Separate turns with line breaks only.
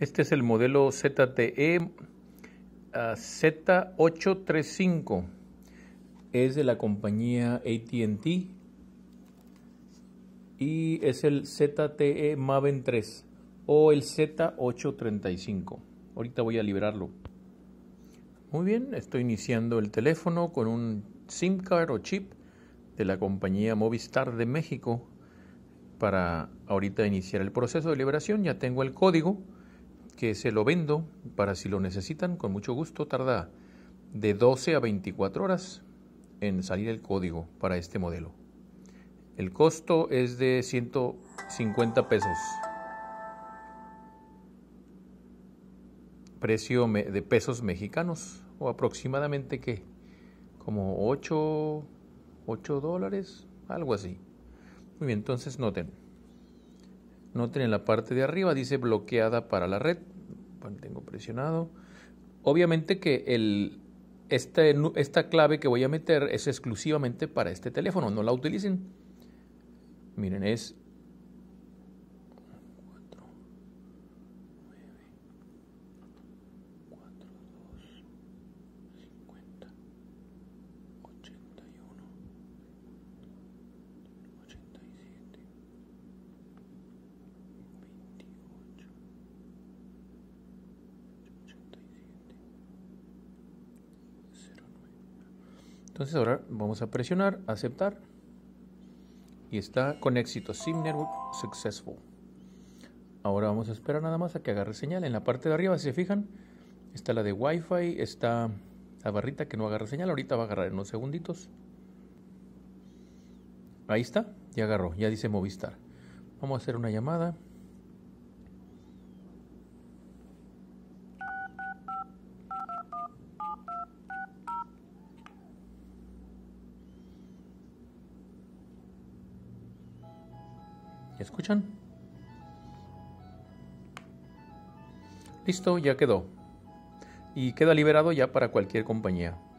Este es el modelo ZTE ah, Z835. Es de la compañía ATT y es el ZTE Maven 3 o el Z835. Ahorita voy a liberarlo. Muy bien, estoy iniciando el teléfono con un SIM card o chip de la compañía Movistar de México para ahorita iniciar el proceso de liberación. Ya tengo el código que se lo vendo para si lo necesitan, con mucho gusto. Tarda de 12 a 24 horas en salir el código para este modelo. El costo es de 150 pesos. Precio de pesos mexicanos o aproximadamente que como 8, 8 dólares, algo así. Muy bien, entonces noten. Noten en la parte de arriba, dice bloqueada para la red. Tengo presionado. Obviamente que el, este, esta clave que voy a meter es exclusivamente para este teléfono, no la utilicen. Miren, es Entonces ahora vamos a presionar, aceptar. Y está con éxito, Sim Network Successful. Ahora vamos a esperar nada más a que agarre señal. En la parte de arriba, si se fijan, está la de Wi-Fi, está la barrita que no agarra señal. Ahorita va a agarrar en unos segunditos. Ahí está, ya agarró, ya dice Movistar. Vamos a hacer una llamada. ¿Escuchan? Listo, ya quedó. Y queda liberado ya para cualquier compañía.